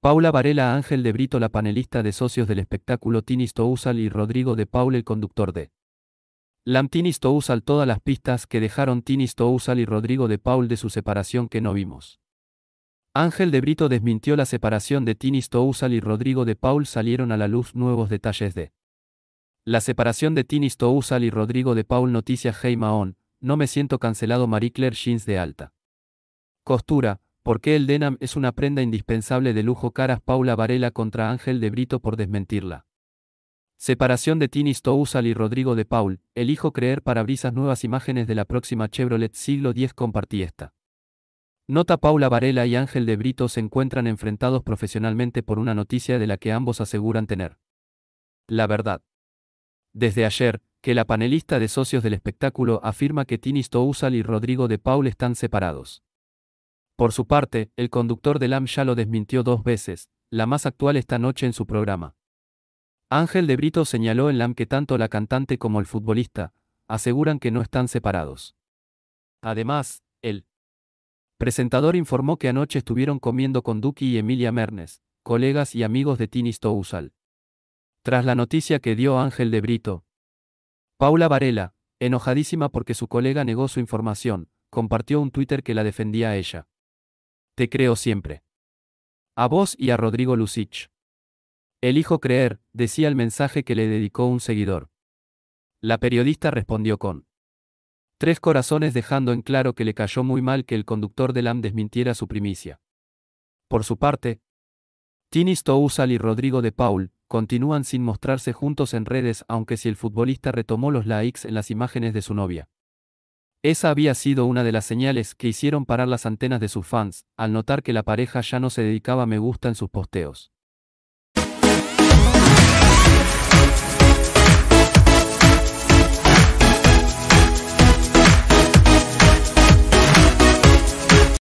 Paula Varela Ángel de Brito la panelista de socios del espectáculo Tinis Tousal y Rodrigo de Paul el conductor de LAM Tinis Tousal todas las pistas que dejaron Tinis Tousal y Rodrigo de Paul de su separación que no vimos. Ángel de Brito desmintió la separación de Tinis Tousal y Rodrigo de Paul salieron a la luz nuevos detalles de la separación de Tinis Tousal y Rodrigo de Paul noticia Hey Mahon, no me siento cancelado Marie Claire Jeans de alta. Costura, ¿Por qué el denim es una prenda indispensable de lujo caras Paula Varela contra Ángel de Brito por desmentirla? Separación de Tini Stousal y Rodrigo de Paul, elijo creer para brisas nuevas imágenes de la próxima Chevrolet siglo X compartí esta. Nota Paula Varela y Ángel de Brito se encuentran enfrentados profesionalmente por una noticia de la que ambos aseguran tener. La verdad. Desde ayer, que la panelista de socios del espectáculo afirma que Tini Stousal y Rodrigo de Paul están separados. Por su parte, el conductor de LAM ya lo desmintió dos veces, la más actual esta noche en su programa. Ángel de Brito señaló en LAM que tanto la cantante como el futbolista aseguran que no están separados. Además, el presentador informó que anoche estuvieron comiendo con Duki y Emilia Mernes, colegas y amigos de Tini Stousal. Tras la noticia que dio Ángel de Brito, Paula Varela, enojadísima porque su colega negó su información, compartió un Twitter que la defendía a ella te creo siempre. A vos y a Rodrigo Lucich. Elijo creer, decía el mensaje que le dedicó un seguidor. La periodista respondió con tres corazones dejando en claro que le cayó muy mal que el conductor del AM desmintiera su primicia. Por su parte, Tinis Stousal y Rodrigo de Paul continúan sin mostrarse juntos en redes aunque si el futbolista retomó los likes en las imágenes de su novia. Esa había sido una de las señales que hicieron parar las antenas de sus fans, al notar que la pareja ya no se dedicaba a me gusta en sus posteos.